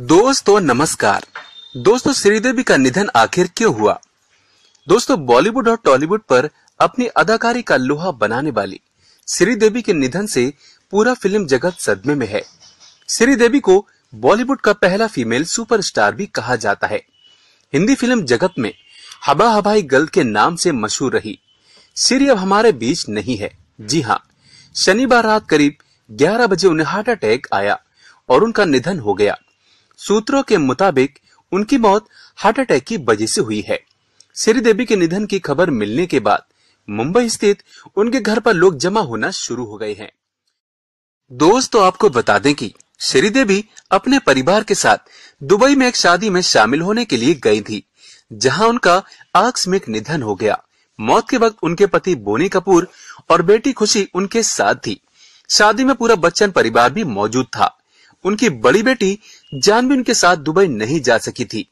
दोस्तों नमस्कार दोस्तों श्रीदेवी का निधन आखिर क्यों हुआ दोस्तों बॉलीवुड और टॉलीवुड पर अपनी अदाकारी का लोहा बनाने वाली श्रीदेवी के निधन से पूरा फिल्म जगत सदमे में है श्रीदेवी को बॉलीवुड का पहला फीमेल सुपरस्टार भी कहा जाता है हिंदी फिल्म जगत में हबा हबाई गर्ल के नाम से मशहूर रही श्री अब हमारे बीच नहीं है जी हाँ शनिवार रात करीब 11 बजे उन्हें हार्ट अटैक आया और उनका निधन हो गया सूत्रों के मुताबिक उनकी मौत हार्ट अटैक की वजह से हुई है श्रीदेवी के निधन की खबर मिलने के बाद मुंबई स्थित उनके घर पर लोग जमा होना शुरू हो गए हैं दोस्तों तो आपको बता दें कि श्रीदेवी अपने परिवार के साथ दुबई में एक शादी में शामिल होने के लिए गई थी जहां उनका आकस्मिक निधन हो गया मौत के वक्त उनके पति बोनी कपूर और बेटी खुशी उनके साथ थी शादी में पूरा बच्चन परिवार भी मौजूद था उनकी बड़ी बेटी जानवी उनके साथ दुबई नहीं जा सकी थी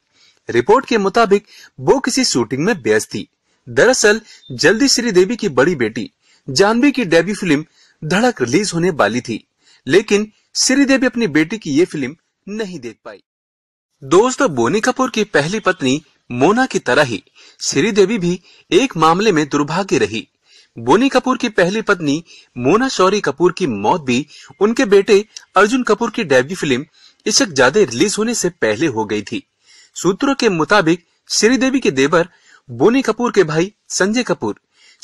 रिपोर्ट के मुताबिक वो किसी शूटिंग में व्यस्त थी दरअसल जल्दी श्रीदेवी की बड़ी बेटी जानवी की डेब्यू फिल्म धड़क रिलीज होने वाली थी लेकिन श्रीदेवी अपनी बेटी की ये फिल्म नहीं देख पाई दोस्तों बोनी कपूर की पहली पत्नी मोना की तरह ही श्रीदेवी भी एक मामले में दुर्भाग्य रही बोनी कपूर की पहली पत्नी मोना शौरी कपूर की मौत भी उनके बेटे अर्जुन कपूर की डेब्यू फिल्म इशक ज्यादा रिलीज होने से पहले हो गई थी सूत्रों के मुताबिक श्रीदेवी के देवर बोनी कपूर के भाई संजय कपूर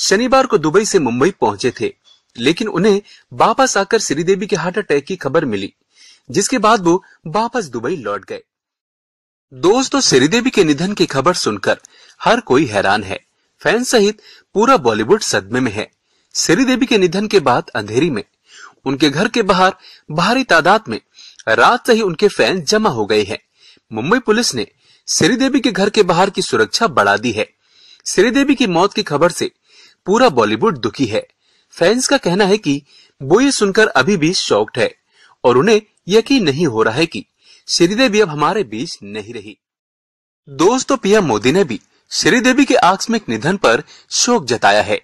शनिवार को दुबई से मुंबई पहुंचे थे लेकिन उन्हें वापस आकर श्रीदेवी के हार्ट अटैक की खबर मिली जिसके बाद वो वापस दुबई लौट गए दोस्तों श्रीदेवी के निधन की खबर सुनकर हर कोई हैरान है फैन सहित पूरा बॉलीवुड सदमे में है श्रीदेवी के निधन के बाद अंधेरी में उनके घर के बाहर भारी तादाद में रात से ही उनके फैन जमा हो गए हैं मुंबई पुलिस ने श्रीदेवी के घर के बाहर की सुरक्षा बढ़ा दी है श्रीदेवी की मौत की खबर से पूरा बॉलीवुड दुखी है फैंस का कहना है कि वो ये सुनकर अभी भी शॉक्ड है और उन्हें यकीन नहीं हो रहा है कि श्रीदेवी अब हमारे बीच नहीं रही दोस्तों पीएम मोदी ने भी श्रीदेवी के आकस्मिक निधन पर शोक जताया है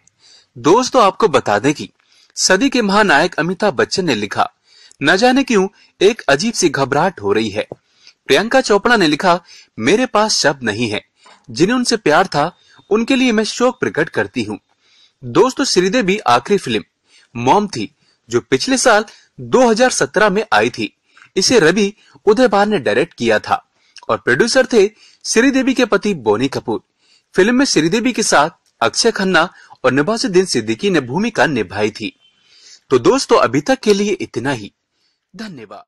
दोस्तों आपको बता दें कि सदी के महानायक अमिताभ बच्चन ने लिखा न जाने क्यों एक अजीब सी घबराहट हो रही है प्रियंका चोपड़ा ने लिखा मेरे पास शब्द नहीं है जिन्हें उनसे प्यार था उनके लिए मैं शोक प्रकट करती हूँ दोस्तों श्रीदेवी आखिरी फिल्म मॉम थी जो पिछले साल 2017 में आई थी इसे रवि उदयभार ने डायरेक्ट किया था और प्रोड्यूसर थे श्रीदेवी के पति बोनी कपूर फिल्म में श्रीदेवी के साथ अक्षय खन्ना और नवाजुद्दीन सिद्दीकी ने भूमिका निभाई थी तो दोस्तों अभी तक के लिए इतना ही daneba